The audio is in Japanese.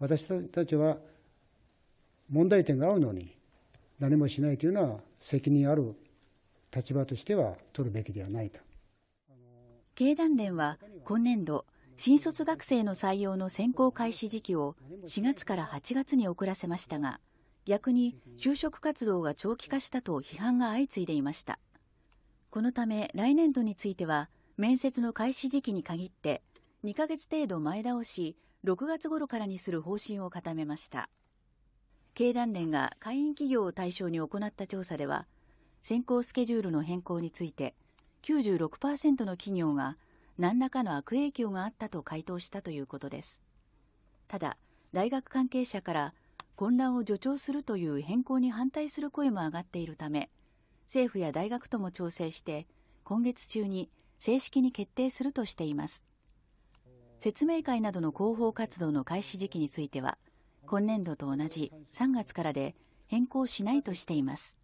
私たちは問題点が合うのに何もしないというのは責任ある立場としては取るべきではないと経団連は今年度新卒学生の採用の選考開始時期を4月から8月に遅らせましたが逆に就職活動が長期化したと批判が相次いでいましたこのため来年度については面接の開始時期に限って2ヶ月程度前倒し、6月頃からにする方針を固めました。経団連が会員企業を対象に行った調査では、先行スケジュールの変更について、96%の企業が何らかの悪影響があったと回答したということです。ただ、大学関係者から混乱を助長するという変更に反対する声も上がっているため、政府や大学とも調整して、今月中に正式に決定するとしています。説明会などの広報活動の開始時期については今年度と同じ3月からで変更しないとしています。